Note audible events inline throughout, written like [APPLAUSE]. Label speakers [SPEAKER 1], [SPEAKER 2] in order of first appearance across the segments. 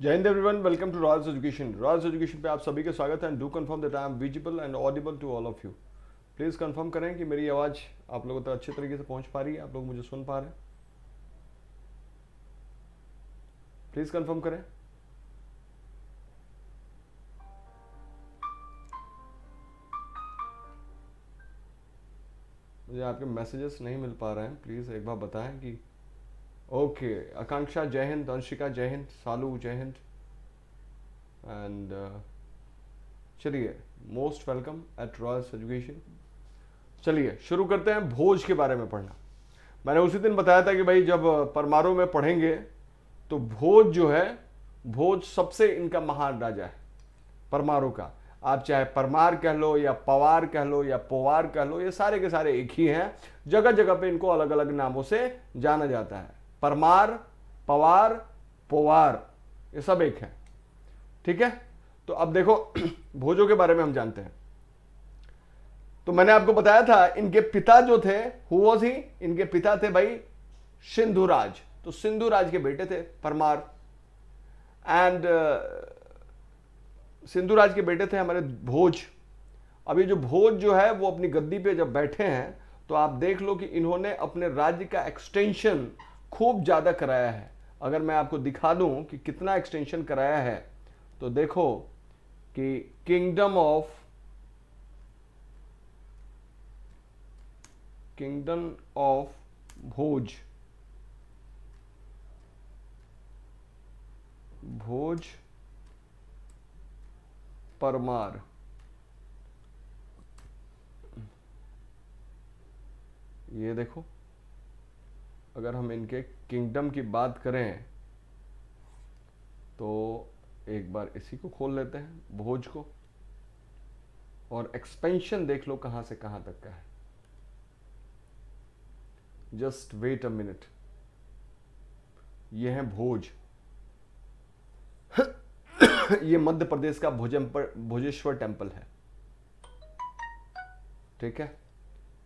[SPEAKER 1] जय हिंद everyone welcome to Royals Education Royals Education पे आप सभी का स्वागत है and do confirm that I am visible and audible to all of you please confirm करें कि मेरी आवाज़ आप लोगों तक अच्छे तरीके से पहुंच पा रही है आप लोग मुझे सुन पा रहे हैं प्लीज़ कंफर्म करें मुझे आपके मैसेजेस नहीं मिल पा रहे हैं प्लीज़ एक बार बताएं कि ओके आकांक्षा जय हिंद अंशिका जय हिंद सालू जय हिंद एंड चलिए most welcome at Royal Education चलिए शुरू करते हैं भोज के बारे में पढ़ना मैंने उसी दिन बताया था कि भाई जब uh, परमारों में पढ़ेंगे तो भोज जो है भोज सबसे इनका महान राजा है परमारों का आप चाहे परमार कह लो या पवार कह लो या पोवार कह लो ये सारे के सारे एक ही हैं जगह जगह पे इनको अलग अलग नामों से जाना जाता है परमार पवार पोवार ये सब एक है ठीक है तो अब देखो [CLEARS THROAT] भोजों के बारे में हम जानते हैं तो मैंने आपको बताया था इनके पिता जो थे हु वॉज ही इनके पिता थे भाई सिंधुराज तो सिंधुराज के बेटे थे परमार एंड uh, सिंधुराज के बेटे थे हमारे भोज अब ये जो भोज जो है वो अपनी गद्दी पे जब बैठे हैं तो आप देख लो कि इन्होंने अपने राज्य का एक्सटेंशन खूब ज़्यादा कराया है अगर मैं आपको दिखा दूं कि कितना एक्सटेंशन कराया है तो देखो कि kingdom of kingdom of Bhoj Bhoj Parmar ये देखो अगर हम इनके किंगडम की बात करें तो एक बार इसी को खोल लेते हैं भोज को और एक्सपेंशन देख लो कहां से कहां तक का है जस्ट वेट अ मिनट ये है भोज ये मध्य प्रदेश का भोजम भोजेश्वर टेम्पल है ठीक है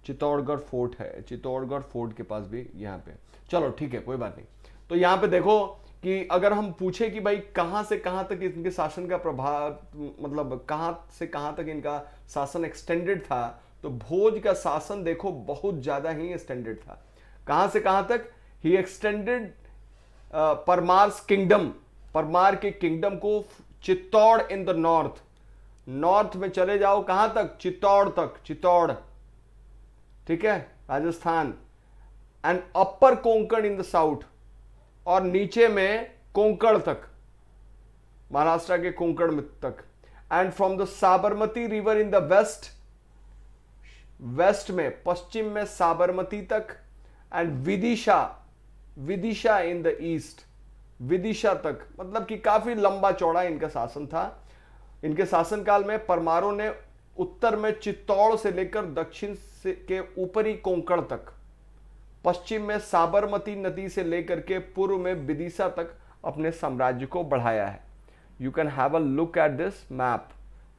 [SPEAKER 1] चित्तौड़गढ़ फोर्ट है चित्तौड़गढ़ फोर्ट के पास भी यहाँ पे चलो ठीक है कोई बात नहीं तो यहाँ पे देखो कि अगर हम पूछे कि भाई कहाँ से कहाँ तक इनके शासन का प्रभाव मतलब कहाँ से कहाँ तक इनका शासन एक्सटेंडेड था तो भोज का शासन देखो बहुत ज़्यादा ही एक्सटेंडेड था कहाँ से कहाँ तक ही एक्सटेंडेड परमार्स किंगडम परमार के किंगडम को Chittor in the north north में चले जाओ कहाँ तक चित्तौड़ तक चित्तौड़ ठीक है Rajasthan and upper Konkan in the south और नीचे में कोंकण तक महाराष्ट्र के कोंकण तक and from the Sabarmati river in the west west में पश्चिम में साबरमती तक and Vidisha Vidisha in the east Vidisha तक मतलब कि काफी लंबा चौड़ा इनका शासन था इनके शासनकाल में परमारों ने उत्तर में चित्तौड़ से लेकर दक्षिण से के ऊपरी कोंकण तक पश्चिम में साबरमती नदी से लेकर के पूर्व में विदिशा तक अपने साम्राज्य को बढ़ाया है you can have a look at this map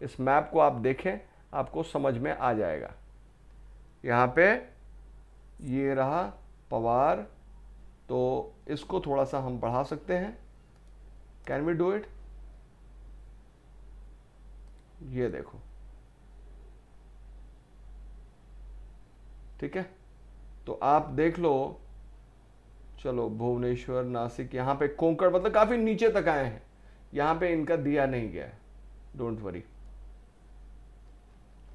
[SPEAKER 1] इस मैप को आप देखें आपको समझ में आ जाएगा यहाँ पे ये रहा पवार तो इसको थोड़ा सा हम बढ़ा सकते हैं कैन वी डू इट ये देखो ठीक है तो आप देख लो चलो भुवनेश्वर नासिक यहां पे कोंकण मतलब काफ़ी नीचे तक आए हैं यहां पे इनका दिया नहीं गया डोंट वरी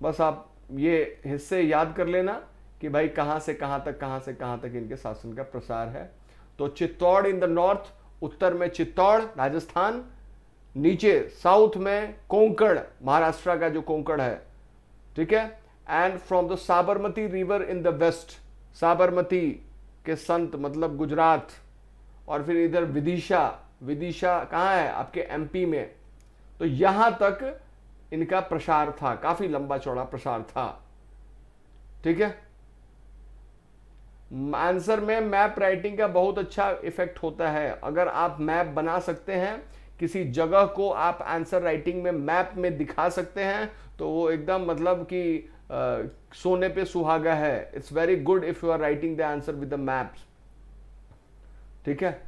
[SPEAKER 1] बस आप ये हिस्से याद कर लेना कि भाई कहां से कहां तक कहां से कहां तक इनके शासन का प्रसार है तो चित्तौड़ इन द नॉर्थ उत्तर में चित्तौड़ राजस्थान नीचे साउथ में कोंकण महाराष्ट्र का जो कोंकण है ठीक है and from the Sabarmati river in the west Sabarmati के संत मतलब गुजरात और फिर इधर विदिशा विदिशा कहाँ है आपके एमपी में तो यहां तक इनका प्रसार था काफी लंबा चौड़ा प्रसार था ठीक है आंसर में मैप राइटिंग का बहुत अच्छा इफेक्ट होता है अगर आप मैप बना सकते हैं किसी जगह को आप आंसर राइटिंग में मैप में दिखा सकते हैं तो वो एकदम मतलब कि सोने पे सुहागा है it's very good if you are writing the answer with the maps ठीक है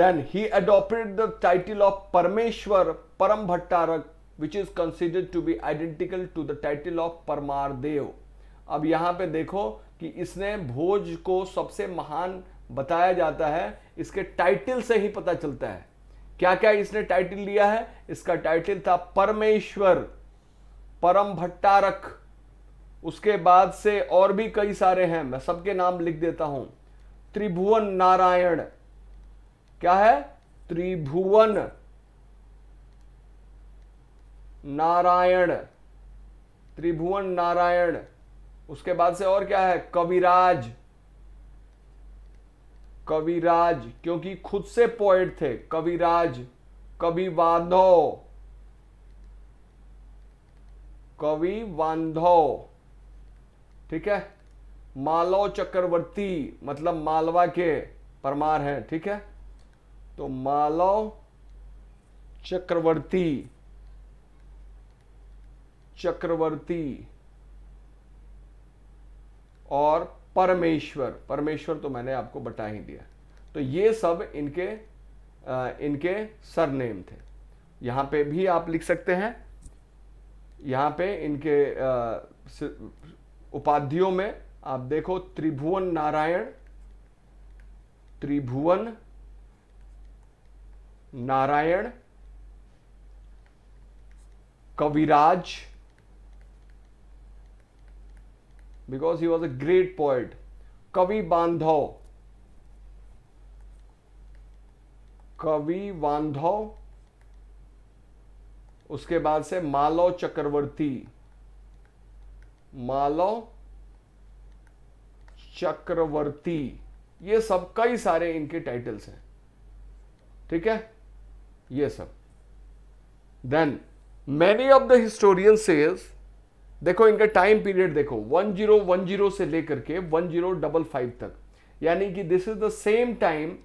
[SPEAKER 1] he he the title of Parameshwar Param Bhattarak which is considered to be identical to the title of Parmar Dev अब यहां पे देखो कि इसने भोज को सबसे महान बताया जाता है इसके टाइटल से ही पता चलता है क्या क्या इसने टाइटल लिया है इसका टाइटल था परमेश्वर परम भट्टारक उसके बाद से और भी कई सारे हैं मैं सबके नाम लिख देता हूं त्रिभुवन नारायण क्या है त्रिभुवन नारायण त्रिभुवन नारायण उसके बाद से और क्या है कविराज कविराज क्योंकि खुद से पोएट थे कविराज कवि बांधव कवि बांधो ठीक है मालव चक्रवर्ती मतलब मालवा के परमार हैं ठीक है तो मालव चक्रवर्ती चक्रवर्ती और परमेश्वर परमेश्वर तो मैंने आपको बता ही दिया तो ये सब इनके आ, इनके सरनेम थे यहां पे भी आप लिख सकते हैं यहां पे इनके आ, उपाधियों में आप देखो Tribhuvan Narayan Tribhuvan Narayan Kaviraj because he was a great point कवि बांधव कवि बांधव उसके बाद से मालव चक्रवर्ती मालो चक्रवर्ती ये सब कई सारे इनके टाइटल्स हैं ठीक है ये सब then many of the historian sales देखो इनका टाइम पीरियड देखो 1010 से लेकर के 1055 तक यानी कि this is the same time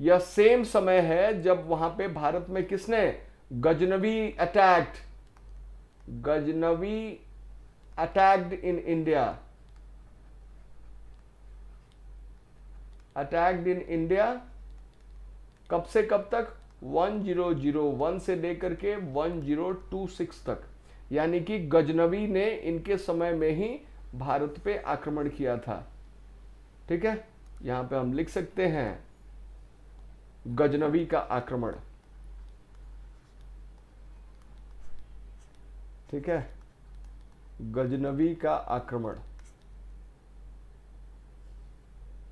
[SPEAKER 1] या सेम समय है जब वहां पे भारत में किसने Ghaznavi attack Ghaznavi attacked in India. Attacked in India कब से कब तक 1001 से लेकर के 1026 तक यानी कि गजनवी ने इनके समय में ही भारत पे आक्रमण किया था ठीक है यहां पे हम लिख सकते हैं गजनवी का आक्रमण ठीक है गजनवी का आक्रमण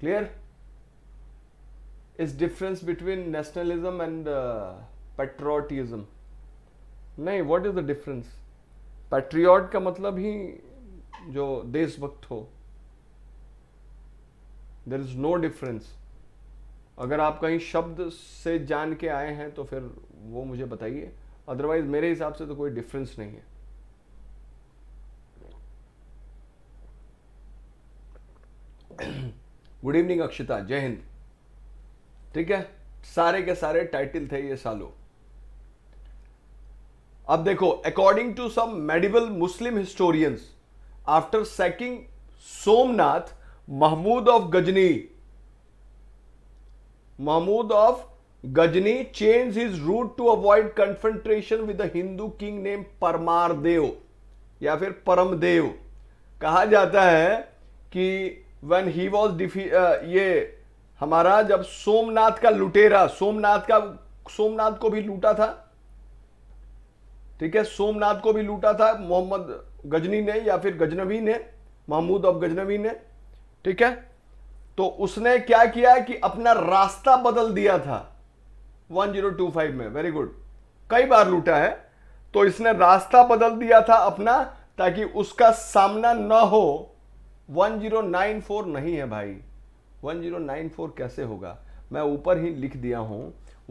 [SPEAKER 1] clear is difference between nationalism and patriotism नहीं what is the difference patriot का मतलब ही जो देशभक्त हो देर इज नो डिफरेंस अगर आप कहीं शब्द से जान के आए हैं तो फिर वो मुझे बताइए अदरवाइज मेरे हिसाब से तो कोई डिफरेंस नहीं है गुड इवनिंग अक्षिता जय हिंद ठीक है सारे के सारे टाइटल थे ये सालों अब देखो according to some medieval Muslim historians after sacking Somnath Mahmud of Ghazni Mahmud of Ghazni change his route to avoid confrontation with Hindu king name Parmar Dev या फिर परमदेव कहा जाता है कि वन ही वॉज डिफी ये हमारा जब सोमनाथ का लुटेरा सोमनाथ का सोमनाथ को भी लूटा था ठीक है सोमनाथ को भी लूटा था मोहम्मद गजनी ने या फिर गजनवी ने महमूद अब गजनवी ने ठीक है तो उसने क्या किया कि अपना रास्ता बदल दिया था 1025 में वेरी गुड कई बार लूटा है तो इसने रास्ता बदल दिया था अपना ताकि उसका सामना न हो 1094 नहीं है भाई 1094 कैसे होगा मैं ऊपर ही लिख दिया हूँ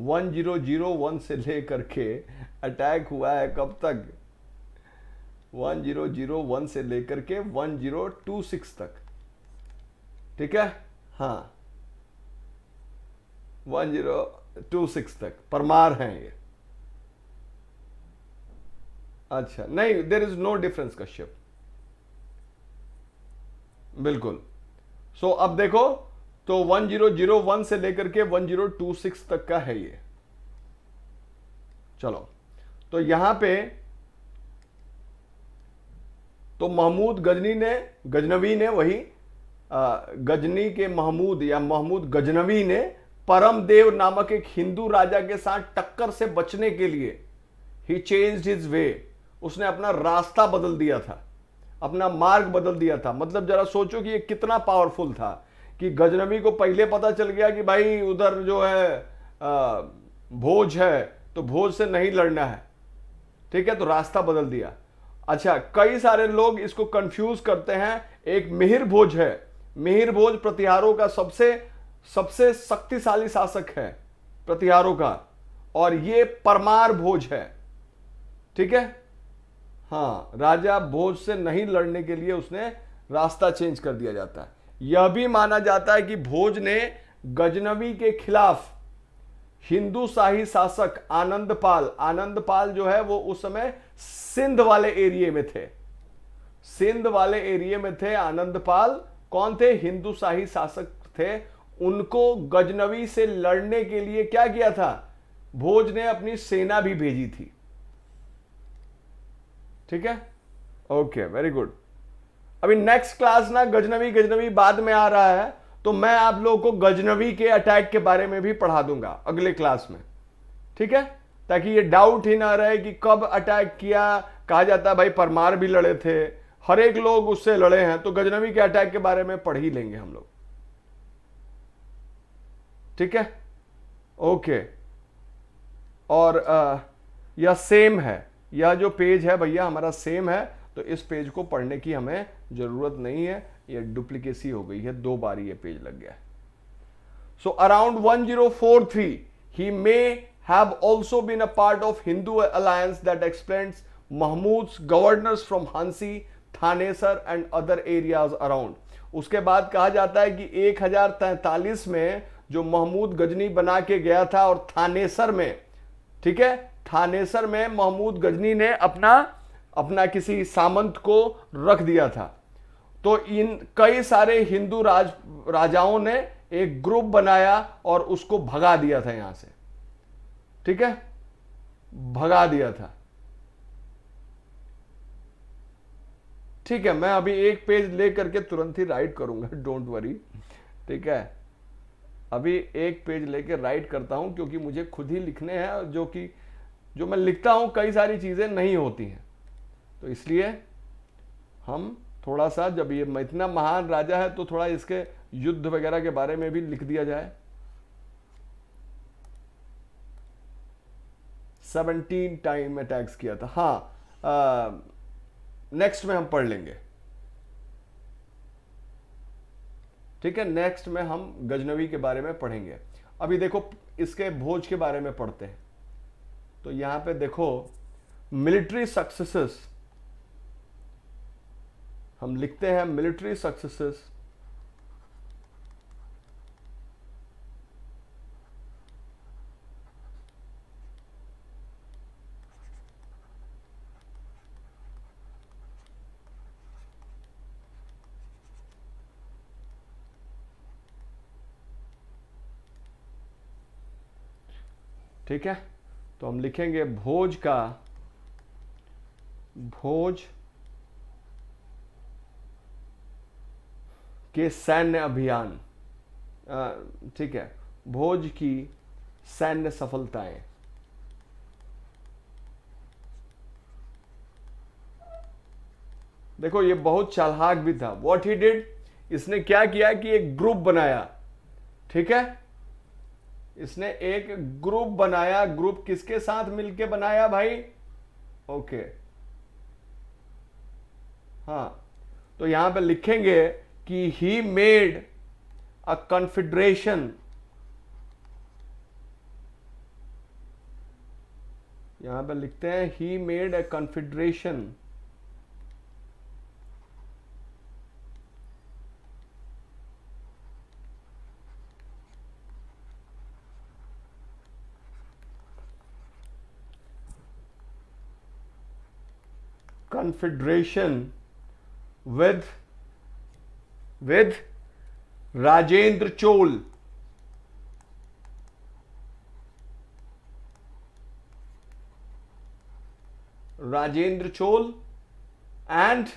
[SPEAKER 1] 1001 से ले करके अटैक हुआ है कब तक 1001 से लेकर के 1026 तक ठीक है हाँ 1026 तक परमार हैं ये अच्छा नहीं there is no difference Kashyap बिल्कुल सो so, अब देखो तो 1001 से लेकर के 1026 तक का है ये चलो तो यहां पे तो महमूद गजनी ने गजनवी ने वही आ, गजनी के महमूद या महमूद गजनवी ने परमदेव नामक एक हिंदू राजा के साथ टक्कर से बचने के लिए ही चेंज हिज वे उसने अपना रास्ता बदल दिया था अपना मार्ग बदल दिया था मतलब जरा सोचो कि ये कितना पावरफुल था कि गजनवी को पहले पता चल गया कि भाई उधर जो है आ, भोज है तो भोज से नहीं लड़ना है ठीक है तो रास्ता बदल दिया अच्छा कई सारे लोग इसको कंफ्यूज करते हैं एक मिहिर भोज है मिहिर भोज प्रतिहारों का सबसे सबसे शक्तिशाली शासक है प्रतिहारों का और ये परमार भोज है ठीक है हाँ राजा भोज से नहीं लड़ने के लिए उसने रास्ता चेंज कर दिया जाता है यह भी माना जाता है कि भोज ने गजनवी के खिलाफ हिंदू शाही शासक आनंदपाल आनंदपाल जो है वो उस समय सिंध वाले एरिए में थे सिंध वाले एरिए में थे आनंदपाल कौन थे हिंदू शाही शासक थे उनको गजनवी से लड़ने के लिए क्या किया था भोज ने अपनी सेना भी भेजी थी ठीक है ओके वेरी गुड अभी नेक्स्ट क्लास ना गजनवी गजनवी बाद में आ रहा है तो मैं आप लोगों को गजनवी के अटैक के बारे में भी पढ़ा दूंगा अगले क्लास में ठीक है ताकि ये डाउट ही ना रहे कि कब अटैक किया कहा जाता है भाई परमार भी लड़े थे हर एक लोग उससे लड़े हैं तो गजनवी के अटैक के बारे में पढ़ ही लेंगे हम लोग ठीक है ओके और आ, यह सेम है यह जो पेज है भैया हमारा सेम है तो इस पेज को पढ़ने की हमें ज़रूरत नहीं है यह डुप्लीकेसी हो गई है दो बार यह पेज लग गया so around 1043 he may have also been a part of Hindu alliance that explains Mahmud governors from Hansi Thanesar and other areas around उसके बाद कहा जाता है कि तैतालीस में जो महमूद गजनी बना के गया था और थानेसर में ठीक है थानेसर में महमूद गजनी ने अपना अपना किसी सामंत को रख दिया था तो इन कई सारे हिंदू राज राजाओं ने एक ग्रुप बनाया और उसको भगा दिया था यहां से ठीक है भगा दिया था ठीक है मैं अभी एक पेज ले करके तुरंत ही राइट करूंगा डोंट वरी ठीक है अभी एक पेज लेकर राइट करता हूं क्योंकि मुझे खुद ही लिखने हैं जो कि जो मैं लिखता हूं कई सारी चीज़ें नहीं होती हैं तो इसलिए हम थोड़ा सा जब ये इतना महान राजा है तो थोड़ा इसके युद्ध वगैरह के बारे में भी लिख दिया जाए 17 टाइम अटैक्स किया था हाँ नेक्स्ट में हम पढ़ लेंगे ठीक है नेक्स्ट में हम गजनवी के बारे में पढ़ेंगे अभी देखो इसके भोज के बारे में पढ़ते हैं तो यहां पे देखो मिलिट्री सक्सेसेस हम लिखते हैं मिलिट्री सक्सेसेस ठीक है तो हम लिखेंगे भोज का भोज के सैन्य अभियान ठीक है भोज की सैन्य सफलताएं देखो ये बहुत चालाक भी था वॉट ही डिड इसने क्या किया कि एक ग्रुप बनाया ठीक है इसने एक ग्रुप बनाया ग्रुप किसके साथ मिलके बनाया भाई ओके हाँ तो यहां पे लिखेंगे कि ही मेड अ कन्फिड्रेशन यहां पे लिखते हैं he made a confederation confederation with with Rajendra Chola Rajendra Chola and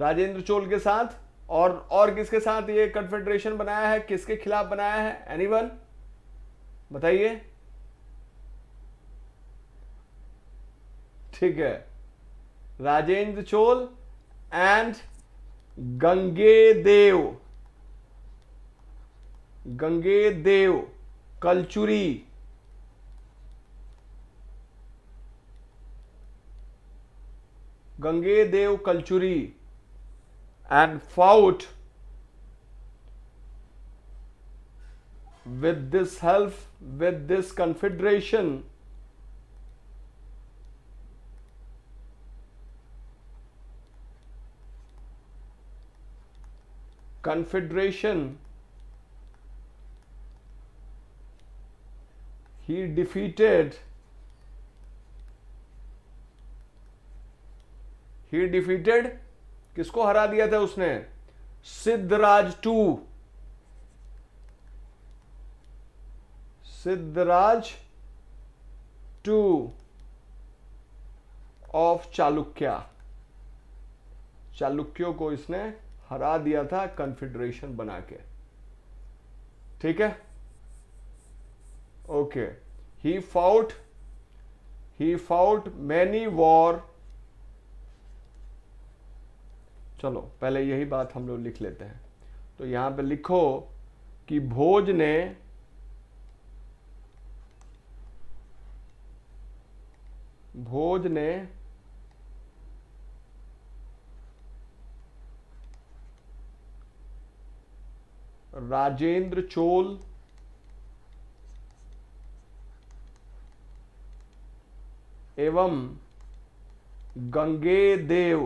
[SPEAKER 1] Rajendra Chola के साथ और और किसके साथ ये कन्फेडरेशन बनाया है किसके खिलाफ बनाया है एनीवन बताइए ठीक है Rajendra Chola and Gange Dev Gange Dev Kalachuri Gange Dev Kalachuri and fought with this help with this confederation confederation he defeated he defeated किसको हरा दिया था उसने Siddharaj two Siddharaj two of Chalukya चालुक्यों को इसने हरा दिया था कन्फेडरेशन बना के ठीक है okay he fought he fought many war चलो पहले यही बात हम लोग लिख लेते हैं तो यहां पे लिखो कि भोज ने भोज ने राजेंद्र चोल एवं गंगे देव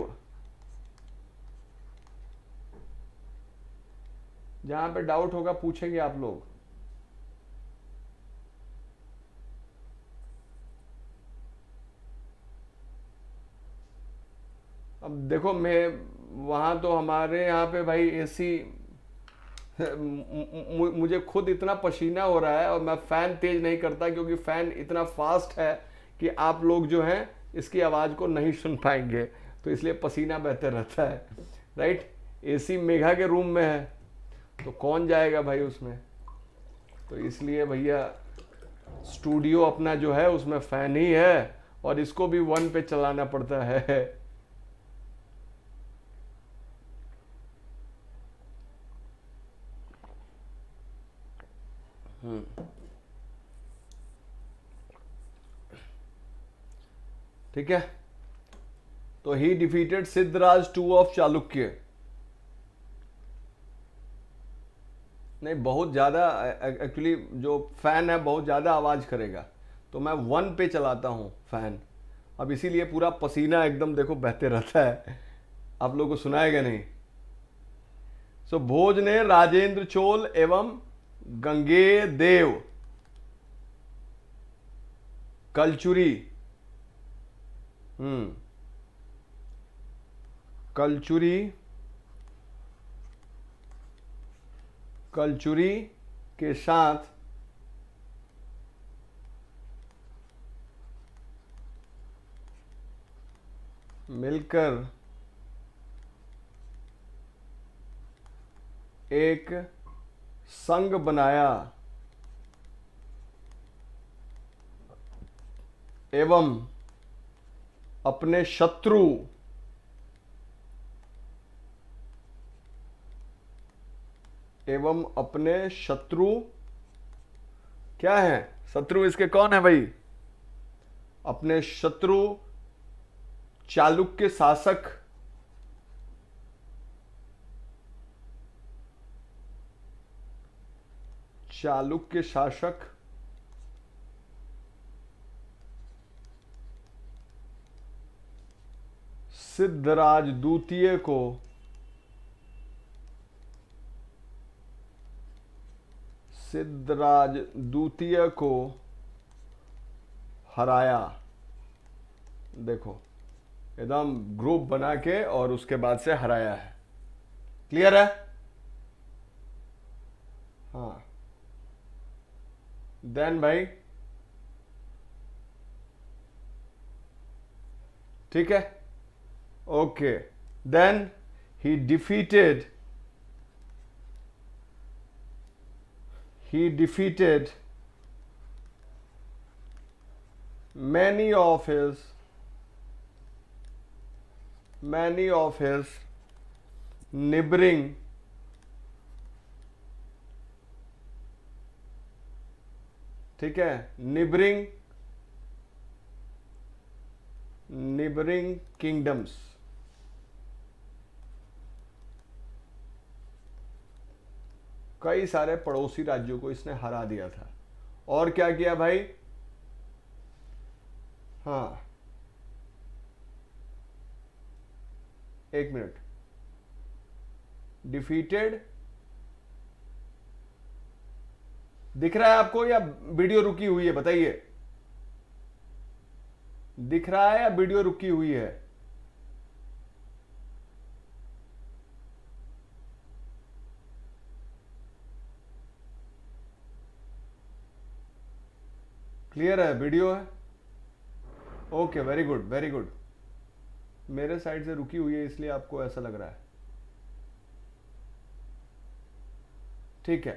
[SPEAKER 1] जहां पे डाउट होगा पूछेंगे आप लोग अब देखो मैं वहां तो हमारे यहां पे भाई एसी मुझे खुद इतना पसीना हो रहा है और मैं फ़ैन तेज़ नहीं करता क्योंकि फ़ैन इतना फास्ट है कि आप लोग जो हैं इसकी आवाज़ को नहीं सुन पाएंगे तो इसलिए पसीना बेहतर रहता है राइट एसी मेघा के रूम में है तो कौन जाएगा भाई उसमें तो इसलिए भैया स्टूडियो अपना जो है उसमें फ़ैन ही है और इसको भी वन पे चलाना पड़ता है ठीक है तो he defeated Siddharaj two of Chalukya नहीं बहुत ज़्यादा एक्चुअली जो फ़ैन है बहुत ज़्यादा आवाज़ करेगा तो मैं वन पे चलाता हूं फ़ैन अब इसीलिए पूरा पसीना एकदम देखो बहते रहता है आप लोगों को सुनाएगा नहीं सो so, भोज ने राजेंद्र चोल एवं गंगे देव कलचुरी हम्म। कलचुरी कलचुरी के साथ मिलकर एक संग बनाया एवं अपने शत्रु एवं अपने शत्रु क्या है शत्रु इसके कौन है भाई अपने शत्रु चालुक्य शासक चालुक्य शासक सिद्धराज द्वितीय को सिद्धराज द्वितीय को हराया देखो एकदम ग्रुप बना के और उसके बाद से हराया है क्लियर है हाँ देन भाई ठीक है Okay. Then he defeated he defeated many of his many of his neighboring ठीक है neighboring निबरिंग किंगडम्स कई सारे पड़ोसी राज्यों को इसने हरा दिया था और क्या किया भाई हाँ एक मिनट डिफीटेड दिख रहा है आपको या वीडियो रुकी हुई है बताइए दिख रहा है या वीडियो रुकी हुई है क्लियर है वीडियो है okay very good very good मेरे साइड से रुकी हुई है इसलिए आपको ऐसा लग रहा है ठीक है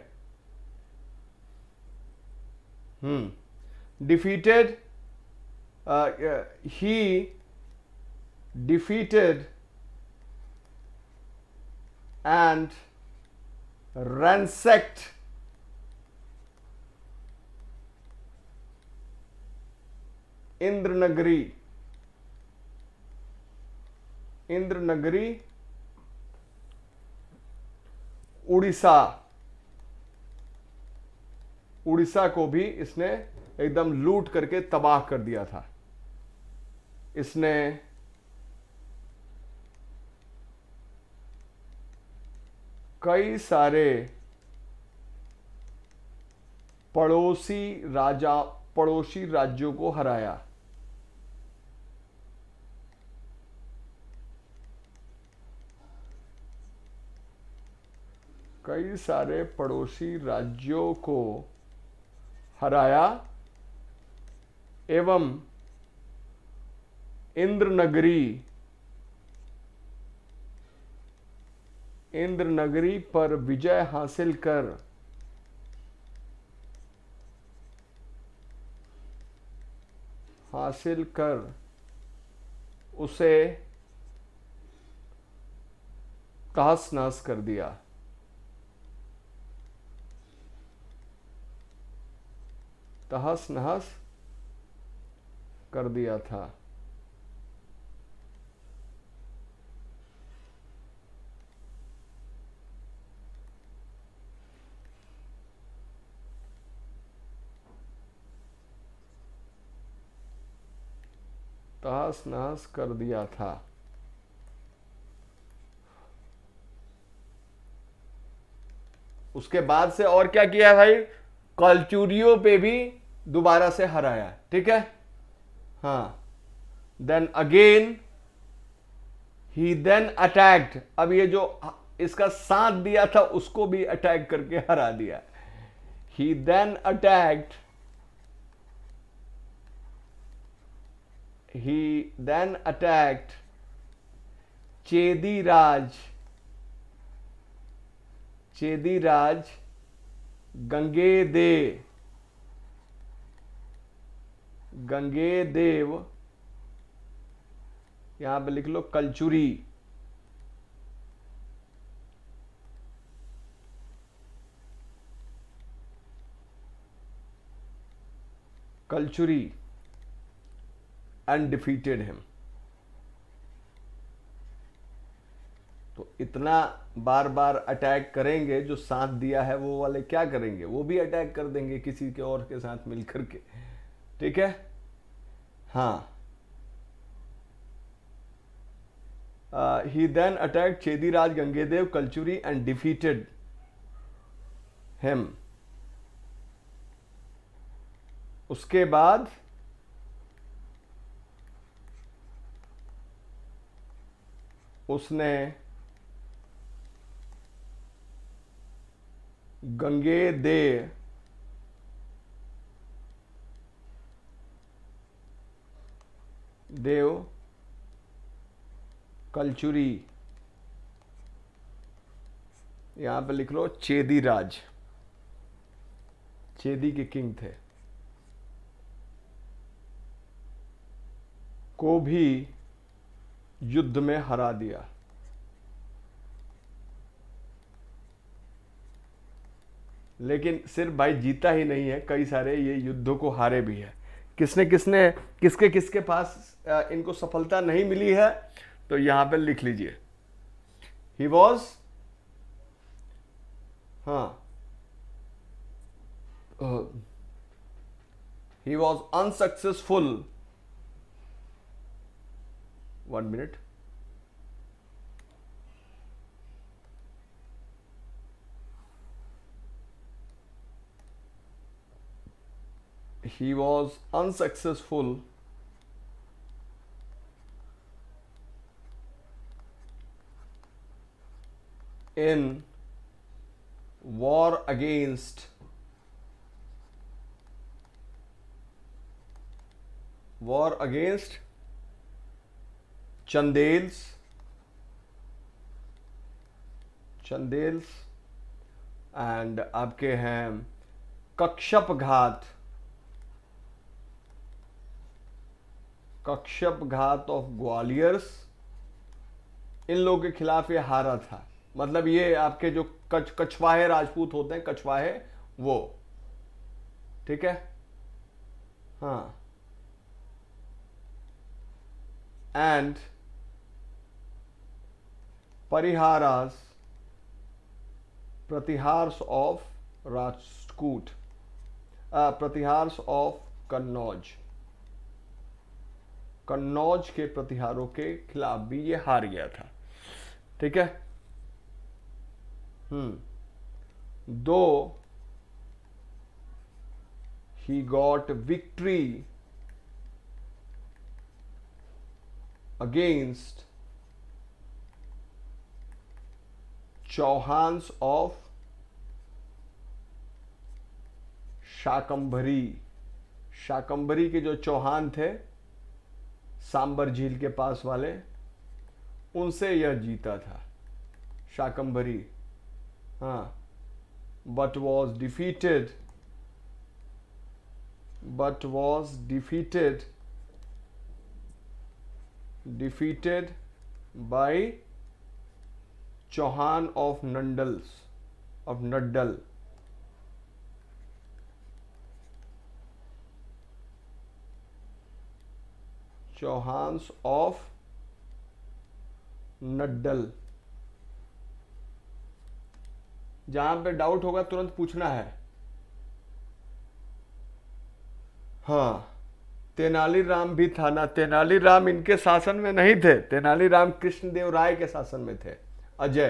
[SPEAKER 1] hmm defeated he defeated and ransacked Indranagari Indranagari Orissa Orissa को भी इसने एकदम लूट करके तबाह कर दिया था इसने कई सारे पड़ोसी राजा पड़ोसी राज्यों को हराया कई सारे पड़ोसी राज्यों को हराया एवं इंद्रनगरी इंद्रनगरी पर विजय हासिल कर हासिल कर उसे तहस नहस कर दिया तहस नहस कर दिया था तहस नहस कर दिया था उसके बाद से और क्या किया भाई कॉल्चूरियो पे भी दोबारा से हराया ठीक है हाँ then again he then attacked अब ये जो इसका साथ दिया था उसको भी अटैक करके हरा दिया he then attacked he then attacked Chedi Raj Chedi Raj Gange दे गंगे देव यहां पे लिख लो कलचुरी कलचुरी अनडिफीटेड हिम तो इतना बार बार अटैक करेंगे जो साथ दिया है वो वाले क्या करेंगे वो भी अटैक कर देंगे किसी के और के साथ मिलकर के ठीक है हाँ he then attack Chediraj Gangedev Kalchuri and defeated him उसके बाद उसने गंगे दे देव कलचुरी यहां पे लिख लो चेदी राज चेदी के किंग थे को भी युद्ध में हरा दिया लेकिन सिर्फ भाई जीता ही नहीं है कई सारे ये युद्धों को हारे भी है किसने किसने किसके किसके पास इनको सफलता नहीं मिली है तो यहां पे लिख लीजिए ही वॉज हा he was unsuccessful one minute he was unsuccessful in war against war against Chandels Chandels and aapke hain Kachchhapaghata कक्षप घात ऑफ ग्वालियर्स इन लोगों के खिलाफ ये हारा था मतलब ये आपके जो कच कछवाहे राजपूत होते हैं कछवाहे वो ठीक है हाँ and Pariharas Pratiharas of Rajkut Pratiharas of Kannauj Kannauj के प्रतिहारों के खिलाफ भी ये हार गया था ठीक है हम्म दो he got victory against Chauhan of Shakambhari Shakambhari के जो चौहान थे सांबर झील के पास वाले उनसे यह जीता था शाकंभरी हाँ but was defeated but was defeated defeated by Chauhan of Nandals of Naddal Chauhans of Naddul जहां पे डाउट होगा तुरंत पूछना है हाँ तेनाली राम भी था ना तेनाली राम इनके शासन में नहीं थे तेनाली राम कृष्णदेव राय के शासन में थे अजय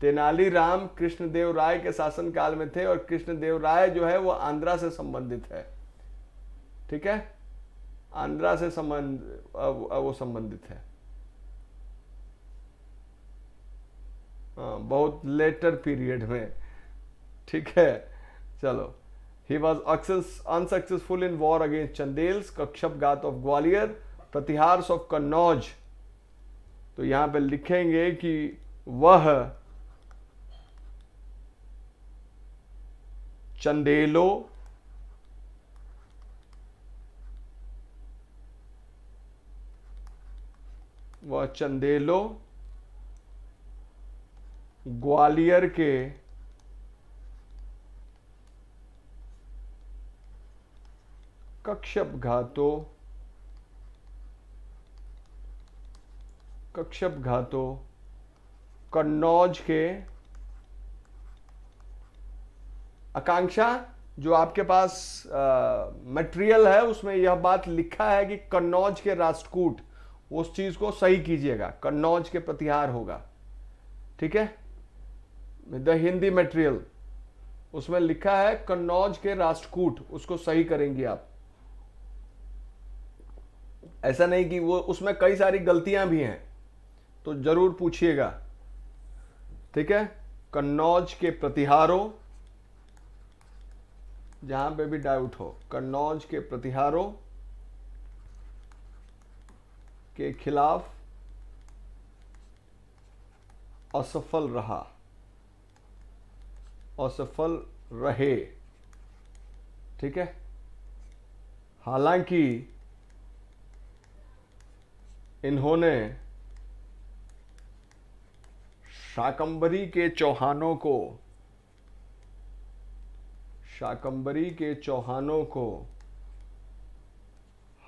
[SPEAKER 1] तेनाली राम कृष्णदेव राय के शासन काल में थे और कृष्णदेव राय जो है वो आंध्रा से संबंधित है ठीक है आंध्रा से संबंध वो संबंधित है आ, हाँ, बहुत लेटर पीरियड में ठीक है चलो he was unsuccessful in war against Chandels Kachchhapaghata of Gwalior Pratiharas of Kannauj तो यहां पे लिखेंगे कि वह चंदेलो वह चंदेलो ग्वालियर के कक्षप घातो कक्षप घातो कन्नौज के आकांक्षा जो आपके पास मटेरियल है उसमें यह बात लिखा है कि कन्नौज के राष्ट्रकूट उस चीज को सही कीजिएगा कन्नौज के प्रतिहार होगा ठीक है द हिंदी मेटेरियल उसमें लिखा है कन्नौज के राष्ट्रकूट उसको सही करेंगे आप ऐसा नहीं कि वो उसमें कई सारी गलतियां भी हैं तो जरूर पूछिएगा ठीक है कन्नौज के प्रतिहारों जहां पे भी डाउट हो कन्नौज के प्रतिहारों के खिलाफ असफल रहा असफल रहे ठीक है हालांकि इन्होंने शाकंबरी के चौहानों को शाकंबरी के चौहानों को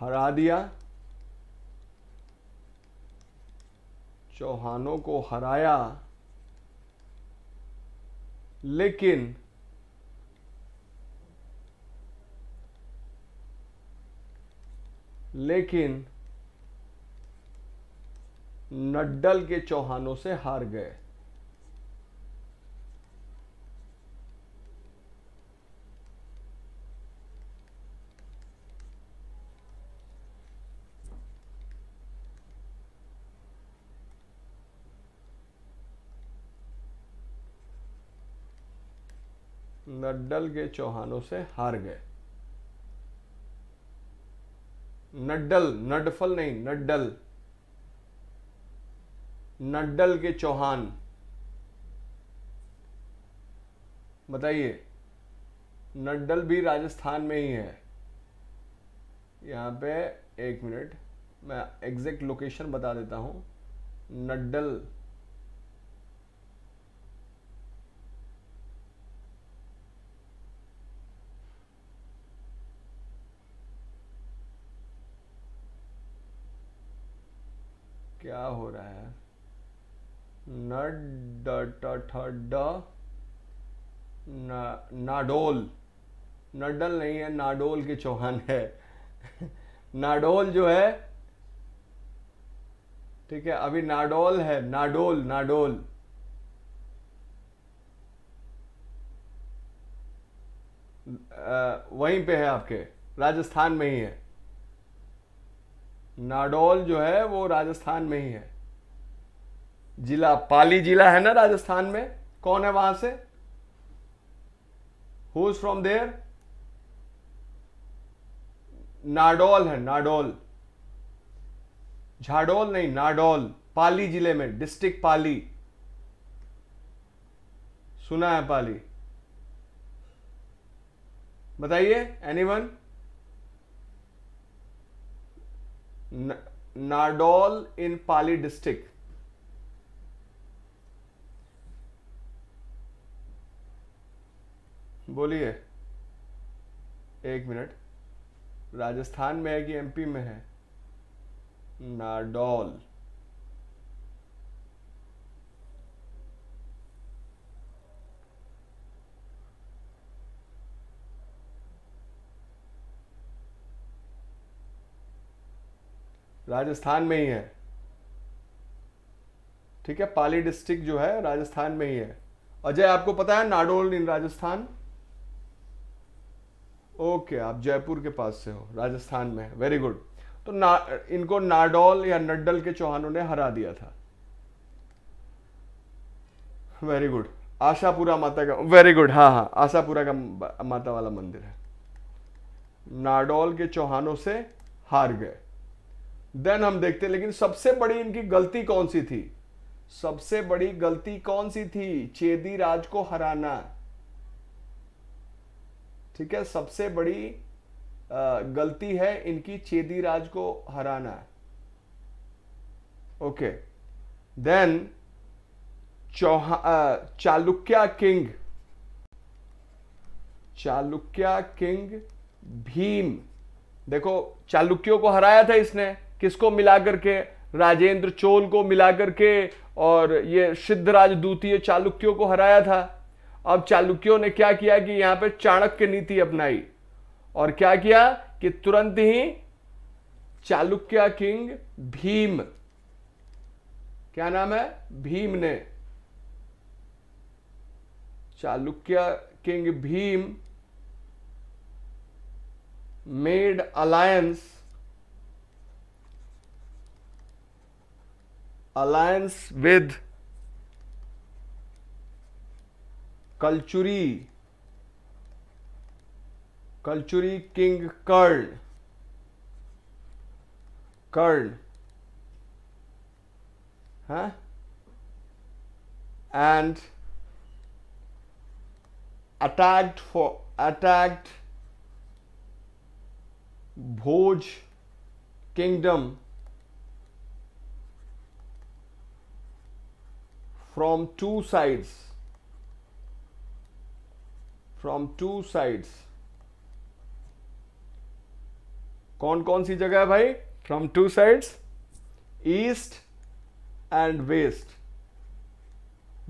[SPEAKER 1] हरा दिया चौहानों को हराया लेकिन लेकिन नड्डल के चौहानों से हार गए नड्डल के चौहानों से हार गए नड्डल नडफल नहीं नड्डल नड्डल के चौहान बताइए नड्डल भी राजस्थान में ही है यहाँ पे एक मिनट मैं एग्जैक्ट लोकेशन बता देता हूँ नड्डल क्या हो रहा है नड नाडोल नडल नहीं है नाडोल के चौहान है [LAUGHS] नाडोल जो है ठीक है अभी नाडोल है नाडोल नाडोल वहीं पे है आपके राजस्थान में ही है नाडोल जो है वो राजस्थान में ही है जिला पाली जिला है ना राजस्थान में कौन है वहां से who is from there Nadol है नाडोल झाडोल नहीं नाडोल पाली जिले में डिस्ट्रिक्ट पाली सुना है पाली बताइए anyone Nadol in Pali district बोलिए एक मिनट राजस्थान में है कि एमपी में है नाडोल राजस्थान में ही है ठीक है पाली डिस्ट्रिक्ट जो है राजस्थान में ही है अजय आपको पता है नाडोल इन राजस्थान ओके आप जयपुर के पास से हो राजस्थान में वेरी गुड तो ना इनको नाडोल या नड्डल के चौहानों ने हरा दिया था वेरी गुड आशापुरा माता का वेरी गुड हाँ हाँ आशापुरा का माता वाला मंदिर है नाडोल के चौहानों से हार गए देन हम देखते हैं लेकिन सबसे बड़ी इनकी गलती कौन सी थी सबसे बड़ी गलती कौन सी थी चेदी राज को हराना ठीक है सबसे बड़ी गलती है इनकी चेदी राज को हराना okay then Chauhan Chalukya king Chalukya king Bhim देखो चालुक्यों को हराया था इसने किसको मिलाकर के राजेंद्र चोल को मिलाकर के और ये सिद्धराज द्वितीय चालुक्यों को हराया था अब चालुक्यों ने क्या किया कि यहां पर चाणक्य नीति अपनाई और क्या किया कि तुरंत ही चालुक्य किंग भीम क्या नाम है भीम ने Chalukya king Bhim made alliance alliance with Kalchuri, Kalchuri King Karl, Karl, huh? and attacked for attacked Bhoj kingdom from two sides from two sides कौन कौन सी जगह है भाई from two sides east and west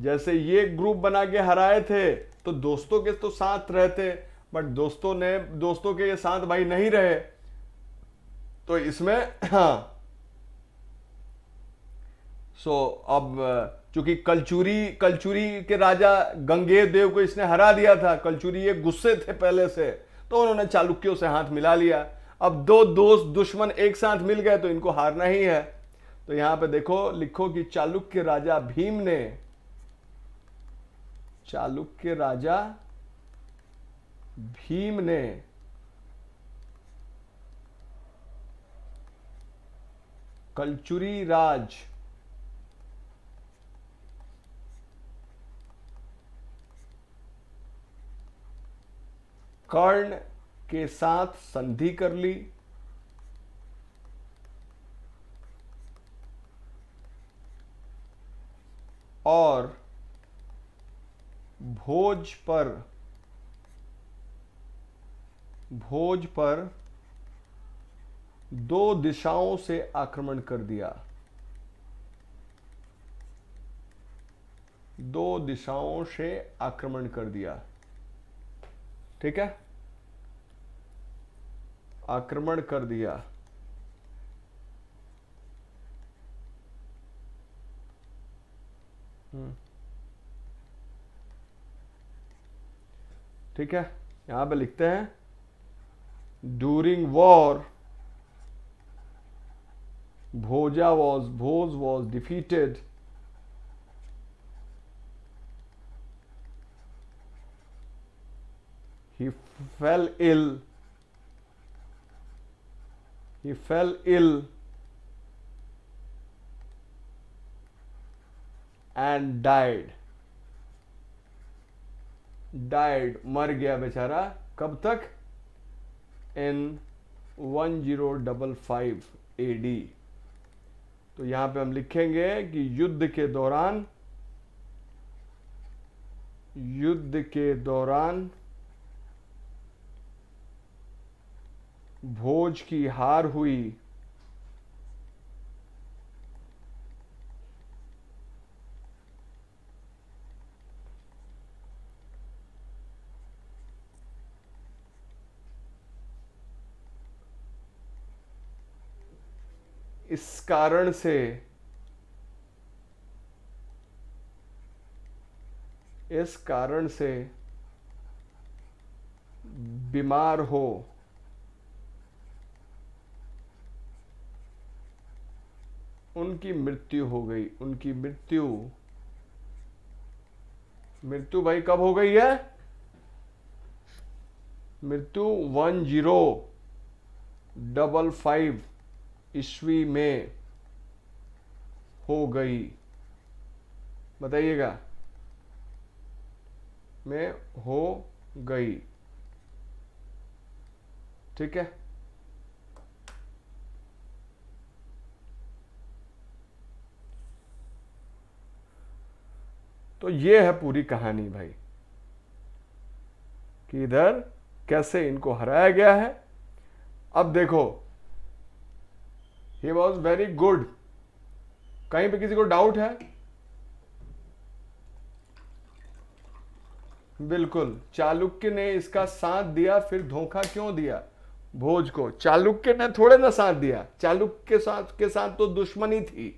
[SPEAKER 1] जैसे ये ग्रुप बना के हराए थे तो दोस्तों के तो साथ रहते बट दोस्तों ने दोस्तों के ये साथ भाई नहीं रहे तो इसमें हाँ सो so, अब क्योंकि कलचूरी कलचूरी के राजा गंगे देव को इसने हरा दिया था कलचूरी ये गुस्से थे पहले से तो उन्होंने चालुक्यों से हाथ मिला लिया अब दो दोस्त दुश्मन एक साथ मिल गए तो इनको हारना ही है तो यहां पे देखो लिखो कि चालुक्य राजा भीम ने चालुक्य राजा भीम ने कलचुरी राज कर्ण के साथ संधि कर ली और भोज पर भोज पर दो दिशाओं से आक्रमण कर दिया दो दिशाओं से आक्रमण कर दिया ठीक है आक्रमण कर दिया हम्म। ठीक है यहां पे लिखते हैं during war Bhoja was Bhoj was defeated he fell ill he fell ill and died died mar gaya bechara kab tak in 1055 ad तो यहां पे हम लिखेंगे कि युद्ध के दौरान युद्ध के दौरान भोज की हार हुई इस कारण से इस कारण से बीमार हो उनकी मृत्यु हो गई उनकी मृत्यु मृत्यु भाई कब हो गई है मृत्यु वन जीरो डबल फाइव ईस्वी में हो गई बताइएगा में हो गई ठीक है तो ये है पूरी कहानी भाई कि इधर कैसे इनको हराया गया है अब देखो ही वॉज वेरी गुड कहीं पे किसी को डाउट है बिल्कुल चालुक्य ने इसका साथ दिया फिर धोखा क्यों दिया भोज को चालुक्य ने थोड़े ना साथ दिया चालुक्य के साथ के साथ तो दुश्मनी थी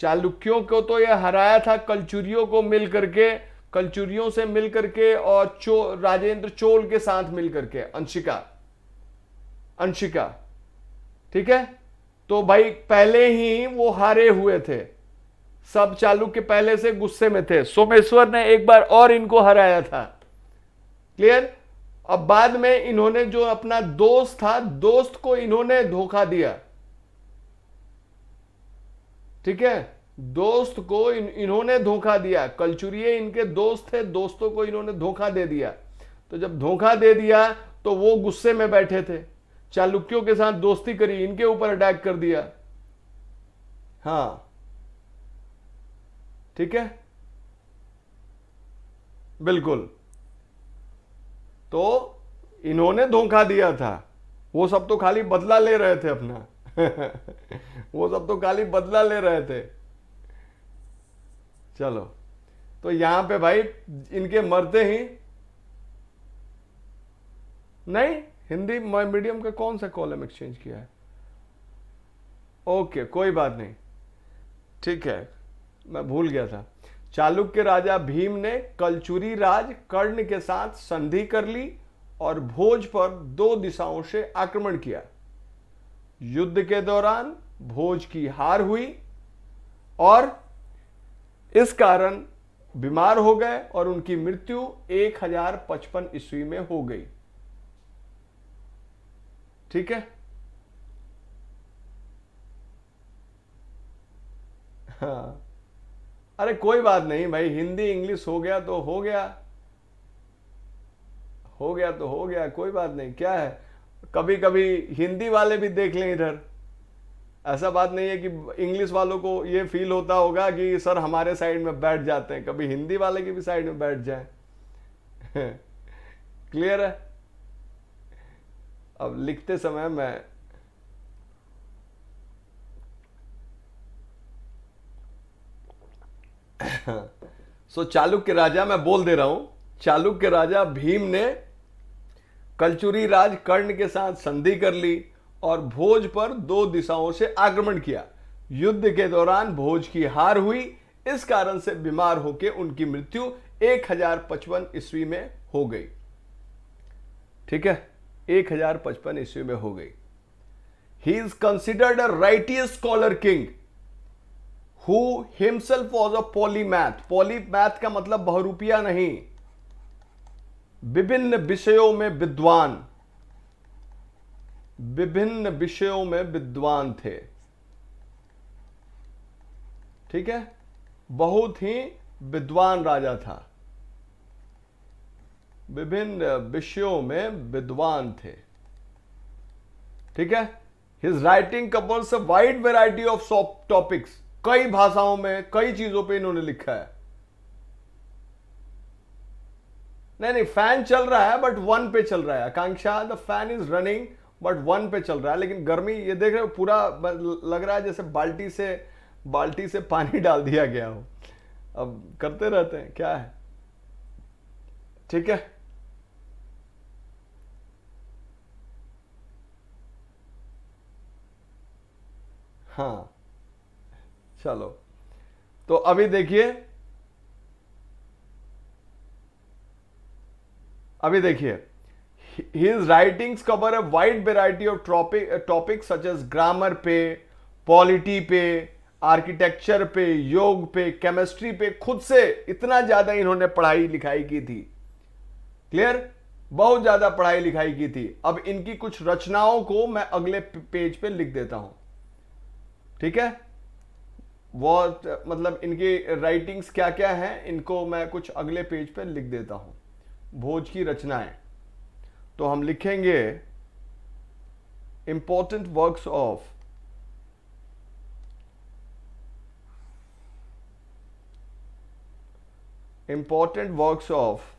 [SPEAKER 1] चालुक्यों को तो यह हराया था कलचुरियों को मिल करके कलचुरियों से मिल करके और चो राजेंद्र चोल के साथ मिल करके अंशिका अंशिका ठीक है तो भाई पहले ही वो हारे हुए थे सब चालुक्य पहले से गुस्से में थे सोमेश्वर ने एक बार और इनको हराया था क्लियर अब बाद में इन्होंने जो अपना दोस्त था दोस्त को इन्होंने धोखा दिया ठीक है दोस्त को इन, इन्होंने धोखा दिया कलचुरिये इनके दोस्त थे दोस्तों को इन्होंने धोखा दे दिया तो जब धोखा दे दिया तो वो गुस्से में बैठे थे चालुक्यों के साथ दोस्ती करी इनके ऊपर अटैक कर दिया हाँ ठीक है बिल्कुल तो इन्होंने धोखा दिया था वो सब तो खाली बदला ले रहे थे अपना [LAUGHS] वो सब तो खाली बदला ले रहे थे चलो तो यहां पे भाई इनके मरते ही नहीं हिंदी मीडियम का कौन सा कॉलम एक्सचेंज किया है ओके कोई बात नहीं ठीक है मैं भूल गया था चालुक्य राजा भीम ने कलचुरी राज कर्ण के साथ संधि कर ली और भोज पर दो दिशाओं से आक्रमण किया युद्ध के दौरान भोज की हार हुई और इस कारण बीमार हो गए और उनकी मृत्यु 1055 ईस्वी में हो गई ठीक है हाँ अरे कोई बात नहीं भाई हिंदी इंग्लिश हो गया तो हो गया हो गया तो हो गया कोई बात नहीं क्या है कभी कभी हिंदी वाले भी देख लें इधर ऐसा बात नहीं है कि इंग्लिश वालों को ये फील होता होगा कि सर हमारे साइड में बैठ जाते हैं कभी हिंदी वाले की भी साइड में बैठ जाए क्लियर [LAUGHS] है अब लिखते समय मैं [COUGHS] सो so, चालुक्य राजा मैं बोल दे रहा हूं चालुक्य राजा भीम ने कलचुरी राज कर्ण के साथ संधि कर ली और भोज पर दो दिशाओं से आक्रमण किया युद्ध के दौरान भोज की हार हुई इस कारण से बीमार होकर उनकी मृत्यु एक हजार पचपन ईस्वी में हो गई ठीक है एक हजार पचपन ईस्वी में हो गई he is considered a righteous scholar king who himself was a polymath polymath का मतलब बहुरूपिया नहीं विभिन्न विषयों में विद्वान विभिन्न विषयों में विद्वान थे ठीक है बहुत ही विद्वान राजा था विभिन्न विषयों में विद्वान थे ठीक है his writing couples wide variety of topics कई भाषाओं में कई चीजों पे इन्होंने लिखा है नहीं नहीं फैन चल रहा है बट वन पे चल रहा है Akanksha the fan is running but one पे चल रहा है लेकिन गर्मी ये देख रहे हो पूरा लग रहा है जैसे बाल्टी से बाल्टी से पानी डाल दिया गया हो अब करते रहते हैं क्या है ठीक है हाँ चलो तो अभी देखिए अभी देखिए his writings cover a wide variety of topic, topic such as grammar पे पॉलिटी पे आर्किटेक्चर पे योग पे केमिस्ट्री पे खुद से इतना ज़्यादा इन्होंने पढ़ाई लिखाई की थी क्लियर बहुत ज़्यादा पढ़ाई लिखाई की थी अब इनकी कुछ रचनाओं को मैं अगले पेज पे लिख देता हूं ठीक है वो मतलब इनकी राइटिंग्स क्या क्या हैं इनको मैं कुछ अगले पेज पे लिख देता हूं भोज की रचनाएं तो हम लिखेंगे important works of important works of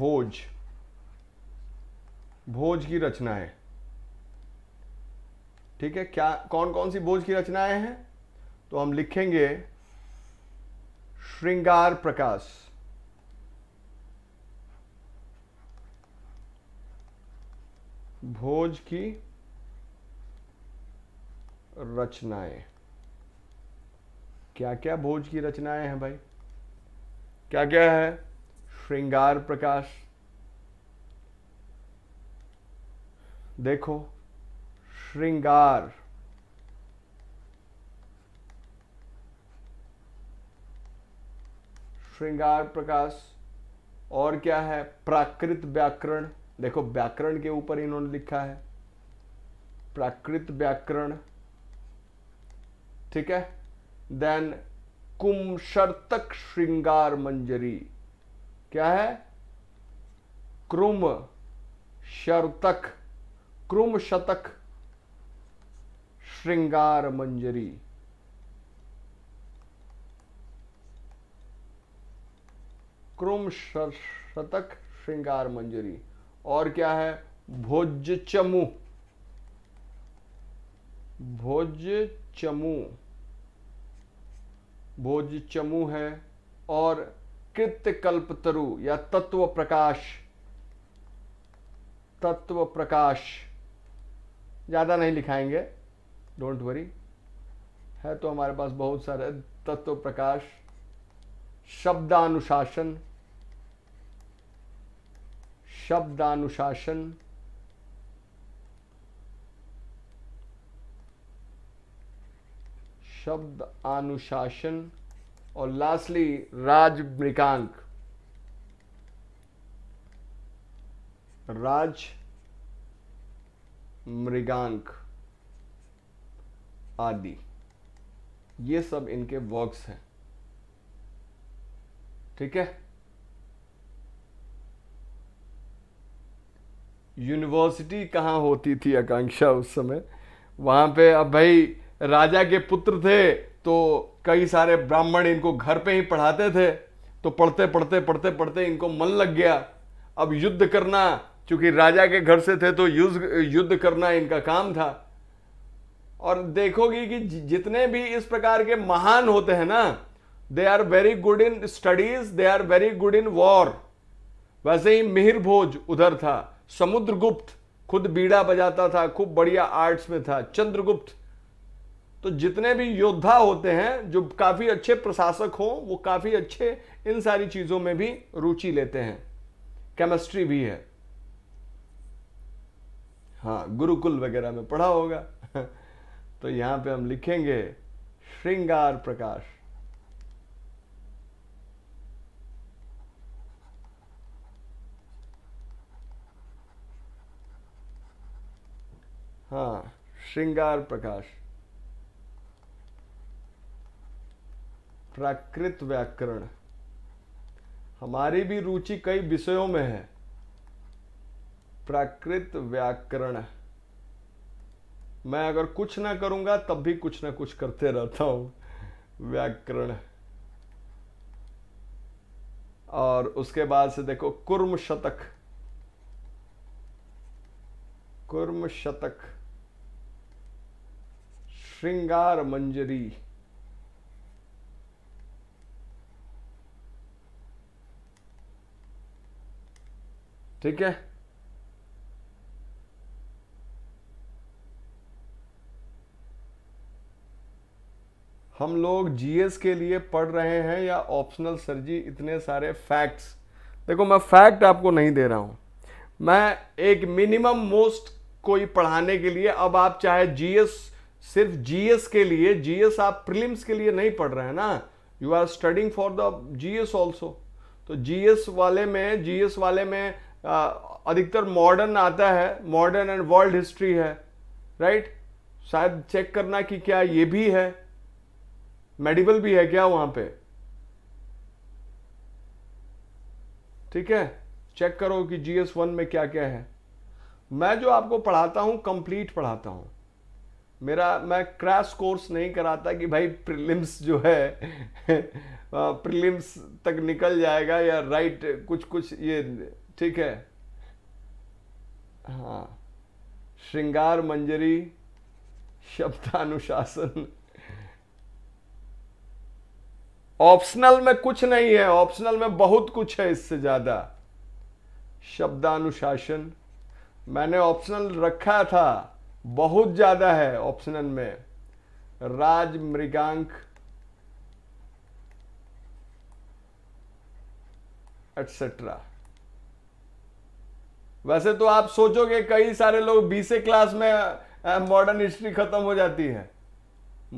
[SPEAKER 1] Bhoj Bhoj की रचना है ठीक है क्या कौन कौन सी बोझ की रचनाएं हैं तो हम लिखेंगे श्रृंगार प्रकाश भोज की रचनाएं क्या क्या भोज की रचनाएं हैं भाई क्या क्या है श्रृंगार प्रकाश देखो श्रृंगार श्रृंगार प्रकाश और क्या है प्राकृत व्याकरण देखो व्याकरण के ऊपर इन्होंने लिखा है प्राकृत व्याकरण ठीक है देन कुमशर्तक श्रृंगार मंजरी क्या है क्रुम शर्तक क्रुम शतक श्रृंगार मंजरी क्रुम शतक श्रृंगार मंजरी और क्या है भोज चमू भोज चमू भोज चमू है और कृतकल्पतरु या तत्व प्रकाश तत्व प्रकाश ज़्यादा नहीं लिखाएंगे डोंट वरी है तो हमारे पास बहुत सारे तत्व प्रकाश शब्दानुशासन शब्दानुशासन शब्द अनुशासन और लास्टली राज मृकांक राज मृगांक आदि ये सब इनके वर्क्स हैं ठीक है यूनिवर्सिटी कहाँ होती थी आकांक्षा उस समय वहाँ पे अब भाई राजा के पुत्र थे तो कई सारे ब्राह्मण इनको घर पे ही पढ़ाते थे तो पढ़ते पढ़ते पढ़ते पढ़ते इनको मन लग गया अब युद्ध करना चूंकि राजा के घर से थे तो युद्ध युद्ध करना इनका काम था और देखोगी कि जितने भी इस प्रकार के महान होते हैं ना they are very good in studies they are very good in war वैसे ही मिहिर भोज उधर था समुद्रगुप्त खुद बीड़ा बजाता था खूब बढ़िया आर्ट्स में था चंद्रगुप्त तो जितने भी योद्धा होते हैं जो काफ़ी अच्छे प्रशासक हों वो काफ़ी अच्छे इन सारी चीज़ों में भी रुचि लेते हैं केमिस्ट्री भी है हाँ गुरुकुल वगैरह में पढ़ा होगा [LAUGHS] तो यहां पे हम लिखेंगे श्रृंगार प्रकाश हाँ श्रृंगार प्रकाश प्राकृत व्याकरण हमारी भी रुचि कई विषयों में है प्राकृत व्याकरण मैं अगर कुछ ना करूंगा तब भी कुछ ना कुछ करते रहता हूं व्याकरण और उसके बाद से देखो कुर्म शतक कुर्म शतक श्रृंगार मंजरी ठीक है हम लोग जीएस के लिए पढ़ रहे हैं या ऑप्शनल सर जी इतने सारे फैक्ट्स देखो मैं फैक्ट आपको नहीं दे रहा हूँ मैं एक मिनिमम मोस्ट कोई पढ़ाने के लिए अब आप चाहे जीएस सिर्फ जीएस के लिए जीएस आप प्रिलिम्स के लिए नहीं पढ़ रहे हैं ना you are studying for the GS also तो जीएस वाले में जीएस वाले में अधिकतर मॉडर्न आता है मॉडर्न एंड वर्ल्ड हिस्ट्री है राइट शायद चेक करना कि क्या ये भी है मेडिवल भी है क्या वहां पे ठीक है चेक करो कि जीएस वन में क्या क्या है मैं जो आपको पढ़ाता हूं कंप्लीट पढ़ाता हूं मेरा मैं क्रैश कोर्स नहीं कराता कि भाई प्रीलिम्स जो है प्रिलिम्स [LAUGHS] तक निकल जाएगा या राइट कुछ कुछ ये ठीक है हाँ श्रृंगार मंजरी शब्दानुशासन ऑप्शनल में कुछ नहीं है ऑप्शनल में बहुत कुछ है इससे ज़्यादा शब्दानुशासन मैंने ऑप्शनल रखा था बहुत ज़्यादा है ऑप्शनल में राज मृगांक एटसेट्रा वैसे तो आप सोचोगे कई सारे लोग बीसे क्लास में मॉडर्न हिस्ट्री खत्म हो जाती है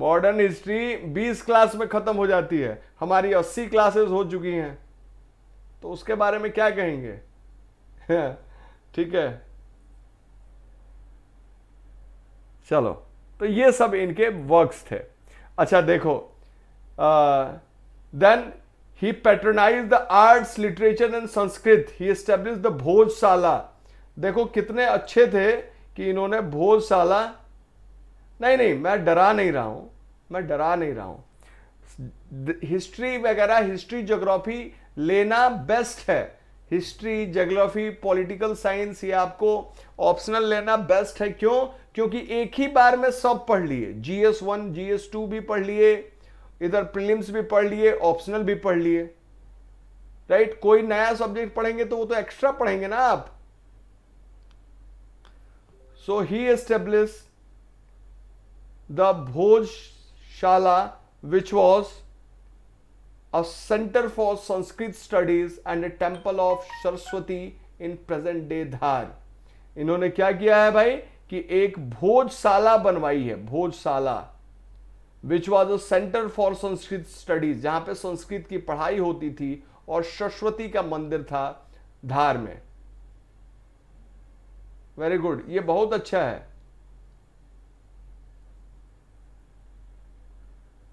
[SPEAKER 1] मॉडर्न हिस्ट्री 20 क्लास में ख़त्म हो जाती है हमारी 80 क्लासेस हो चुकी हैं तो उसके बारे में क्या कहेंगे [LAUGHS] ठीक है चलो तो ये सब इनके वर्क्स थे अच्छा देखो then he patronize the arts literature and Sanskrit he establish the Bhojshala देखो कितने अच्छे थे कि इन्होंने भोजशाला नहीं नहीं मैं डरा नहीं रहा हूँ मैं डरा नहीं रहा हूँ हिस्ट्री वगैरह हिस्ट्री जोग्राफी लेना बेस्ट है हिस्ट्री जोग्राफी पॉलिटिकल साइंस ये आपको ऑप्शनल लेना बेस्ट है क्यों क्योंकि एक ही बार में सब पढ़ लिए जीएस वन जी टू भी पढ़ लिए इधर प्रीलिम्स भी पढ़ लिए ऑप्शनल भी पढ़ लिए राइट कोई नया सब्जेक्ट पढ़ेंगे तो वो तो एक्स्ट्रा पढ़ेंगे ना आप so he establish the Bhojshala, which was a center for Sanskrit studies and a temple of Saraswati in present day Dhar. इन्होंने क्या किया है भाई कि एक भोजशाला बनवाई है Bhojshala which was a centre for Sanskrit studies जहां पे संस्कृत की पढ़ाई होती थी और सरस्वती का मंदिर था धार में वेरी गुड ये बहुत अच्छा है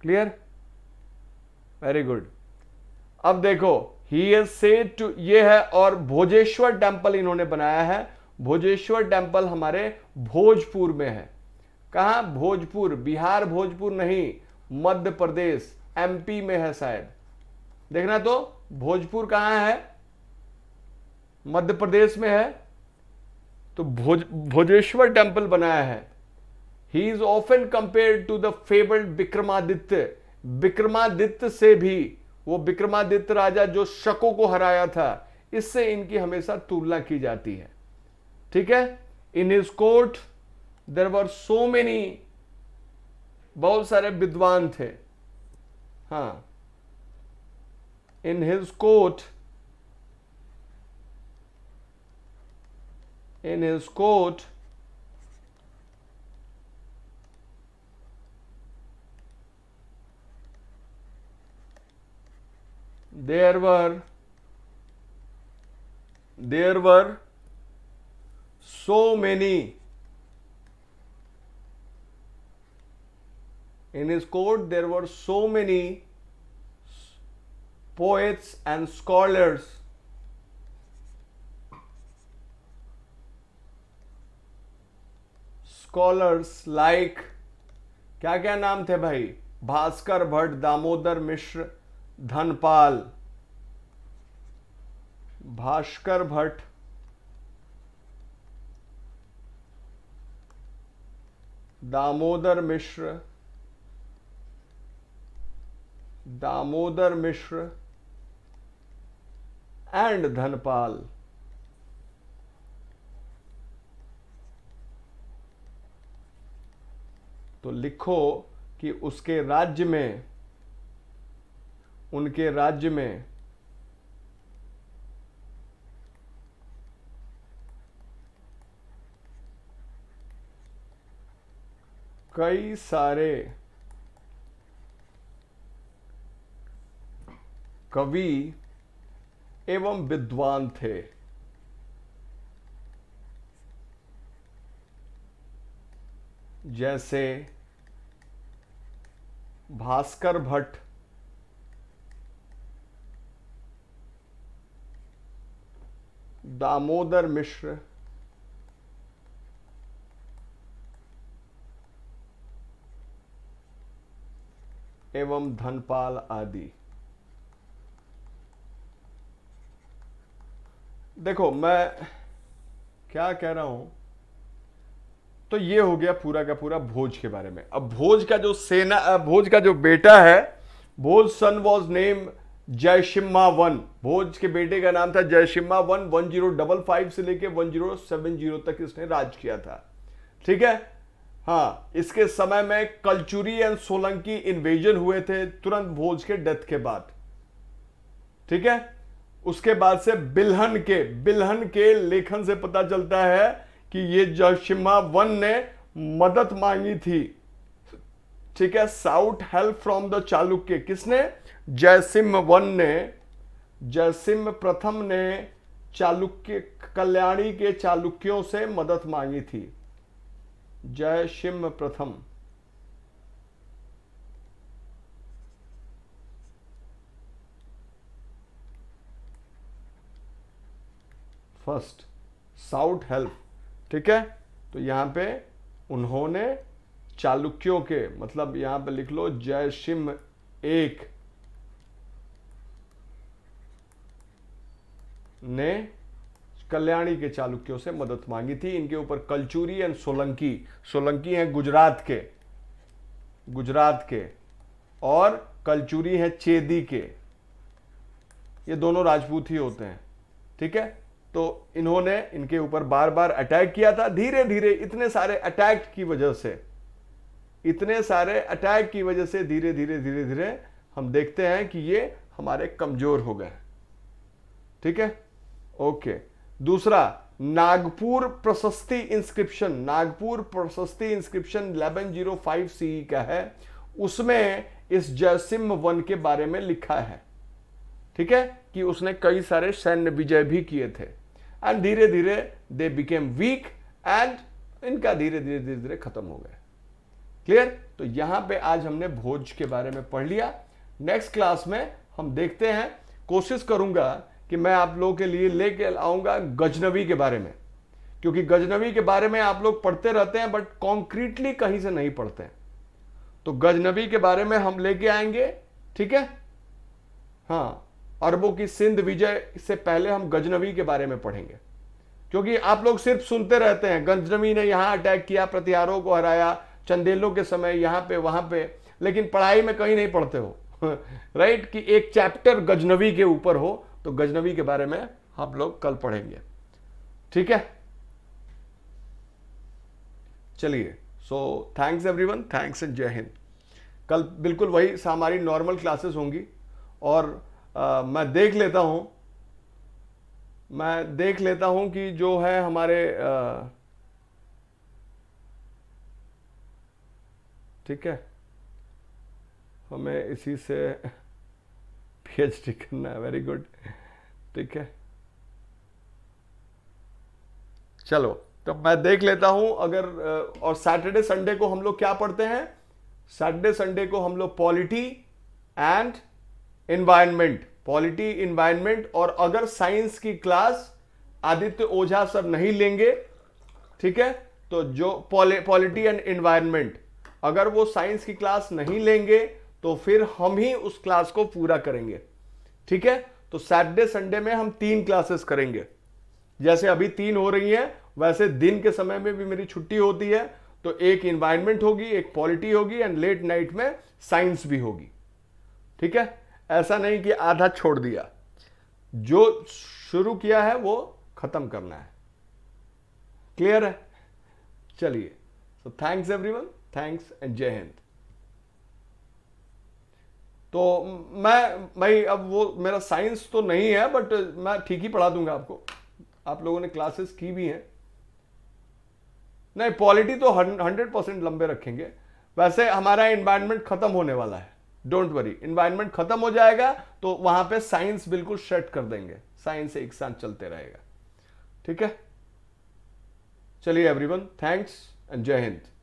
[SPEAKER 1] क्लियर वेरी गुड अब देखो ही इज टू ये है और भोजेश्वर टेम्पल इन्होंने बनाया है भोजेश्वर टेम्पल हमारे भोजपुर में है कहा भोजपुर बिहार भोजपुर नहीं मध्य प्रदेश एमपी में है शायद देखना तो भोजपुर कहां है मध्य प्रदेश में है तो भोज भोजेश्वर टेम्पल बनाया है he is often compare to the fabled Vikramaditya Vikramaditya से भी वो विक्रमादित्य राजा जो शको को हराया था इससे इनकी हमेशा तुलना की जाती है ठीक है in his court there were so many बहुत सारे विद्वान थे हाँ in his court in his court there were there were so many in his court there were so many poets and scholars scholars like like, क्या क्या नाम थे भाई भास्कर भट्ट दामोदर मिश्र धनपाल भास्कर भट्ट दामोदर मिश्र दामोदर मिश्र एंड धनपाल तो लिखो कि उसके राज्य में उनके राज्य में कई सारे कवि एवं विद्वान थे जैसे भास्कर भट्ट दामोदर मिश्र एवं धनपाल आदि देखो मैं क्या कह रहा हूं तो ये हो गया पूरा का पूरा भोज के बारे में अब भोज का जो सेना भोज का जो बेटा है Bhoj son was name Jayasimha one Bhoj के बेटे का नाम था Jayasimha one one zero double five से लेके वन जीरो सेवन जीरो तक इसने राज किया था ठीक है हाँ इसके समय में कलचुरी एंड सोलंकी इन्वेजन हुए थे तुरंत भोज के डेथ के बाद ठीक है उसके बाद से बिल्हन के बिल्हन के लेखन से पता चलता है कि ये जयशिम्मा वन ने मदद मांगी थी ठीक है sought help from the Chalukya किसने जयसिम वन ने जयसिम प्रथम ने चालुक्य कल्याणी के चालुक्यों से मदद मांगी थी जय सिम प्रथम फर्स्ट साउथ हेल्प ठीक है तो यहां पे उन्होंने चालुक्यों के मतलब यहां पे लिख लो जय सिम एक ने कल्याणी के चालुक्यों से मदद मांगी थी इनके ऊपर कलचूरी एंड सोलंकी सोलंकी हैं गुजरात के गुजरात के और कलचूरी हैं चेदी के ये दोनों राजपूत ही होते हैं ठीक है तो इन्होंने इनके ऊपर बार बार अटैक किया था धीरे धीरे इतने सारे अटैक की वजह से इतने सारे अटैक की वजह से धीरे धीरे धीरे धीरे हम देखते हैं कि ये हमारे कमजोर हो गए ठीक है ओके दूसरा नागपुर प्रशस्ति इंस्क्रिप्शन नागपुर प्रशस्ति इंस्क्रिप्शन 1105 सीई का है उसमें इस जयसिम वन के बारे में लिखा है ठीक है कि उसने कई सारे सैन्य विजय भी किए थे एंड धीरे धीरे दे बिकेम वीक एंड इनका धीरे धीरे धीरे धीरे खत्म हो गया क्लियर तो यहां पे आज हमने भोज के बारे में पढ़ लिया नेक्स्ट क्लास में हम देखते हैं कोशिश करूंगा कि मैं आप लोगों के लिए लेके आऊंगा गजनवी के बारे में क्योंकि गजनवी के बारे में आप लोग पढ़ते रहते हैं बट कॉन्क्रीटली कहीं से नहीं पढ़ते हैं तो गजनबी के बारे में हम लेके आएंगे ठीक है हाँ अरबों की सिंध विजय से पहले हम गजनवी के बारे में पढ़ेंगे क्योंकि आप लोग सिर्फ सुनते रहते हैं गजनवी ने यहां अटैक किया प्रतिहारों को हराया चंदेलों के समय यहां पे वहां पे लेकिन पढ़ाई में कहीं नहीं पढ़ते हो राइट [LAUGHS] कि एक चैप्टर गजनवी के ऊपर हो तो गजनवी के बारे में हम लोग कल पढ़ेंगे ठीक है चलिए so thanks everyone thanks and Jai Hind कल बिल्कुल वही हमारी नॉर्मल क्लासेस होंगी और आ, मैं देख लेता हूँ मैं देख लेता हूँ कि जो है हमारे ठीक है हमें इसी से पीएचडी करना है वेरी गुड ठीक है चलो तो मैं देख लेता हूं अगर और सैटरडे संडे को हम लोग क्या पढ़ते हैं सैटरडे संडे को हम लोग polity and environment polity environment और अगर साइंस की क्लास आदित्य ओझा सर नहीं लेंगे ठीक है तो जो पॉलिटी एंड इन्वायरमेंट अगर वो साइंस की क्लास नहीं लेंगे तो फिर हम ही उस क्लास को पूरा करेंगे ठीक है तो सैटरडे संडे में हम तीन क्लासेस करेंगे जैसे अभी तीन हो रही है वैसे दिन के समय में भी मेरी छुट्टी होती है तो एक इन्वायरमेंट होगी एक पॉलिटी होगी एंड लेट नाइट में साइंस भी होगी ठीक है ऐसा नहीं कि आधा छोड़ दिया जो शुरू किया है वो खत्म करना है क्लियर है चलिए so thanks everyone thanks and Jai Hind तो मैं भाई अब वो मेरा साइंस तो नहीं है बट मैं ठीक ही पढ़ा दूंगा आपको आप लोगों ने क्लासेस की भी हैं नहीं पॉलिटी तो हंड्रेड परसेंट लंबे रखेंगे वैसे हमारा इन्वायरमेंट खत्म होने वाला है डोंट वरी इन्वायरमेंट खत्म हो जाएगा तो वहां पे साइंस बिल्कुल शट कर देंगे साइंस एक साथ चलते रहेगा ठीक है चलिए everyone thanks and Jai Hind